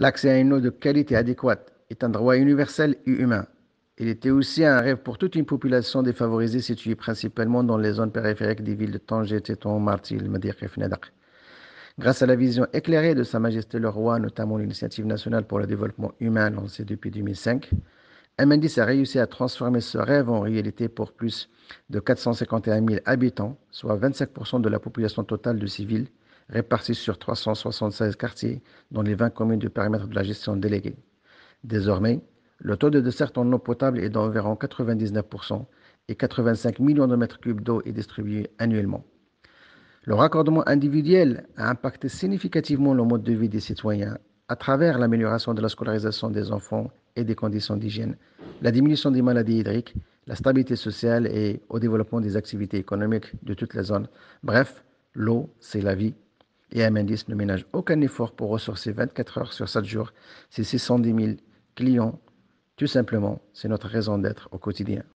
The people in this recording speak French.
L'accès à une eau de qualité adéquate est un droit universel et humain. Il était aussi un rêve pour toute une population défavorisée située principalement dans les zones périphériques des villes de Tanger, Tétouan, Martil, Madir et Grâce à la vision éclairée de Sa Majesté le Roi, notamment l'initiative nationale pour le développement humain lancée depuis 2005, Amendis a réussi à transformer ce rêve en réalité pour plus de 451 000 habitants, soit 25% de la population totale de civils, répartis sur 376 quartiers dans les 20 communes du périmètre de la gestion déléguée. Désormais, le taux de dessert en eau potable est d'environ 99% et 85 millions de mètres cubes d'eau est distribué annuellement. Le raccordement individuel a impacté significativement le mode de vie des citoyens à travers l'amélioration de la scolarisation des enfants et des conditions d'hygiène, la diminution des maladies hydriques, la stabilité sociale et au développement des activités économiques de toutes les zones. Bref, l'eau, c'est la vie et Amendis ne ménage aucun effort pour ressourcer 24 heures sur 7 jours ses 610 000 clients. Tout simplement, c'est notre raison d'être au quotidien.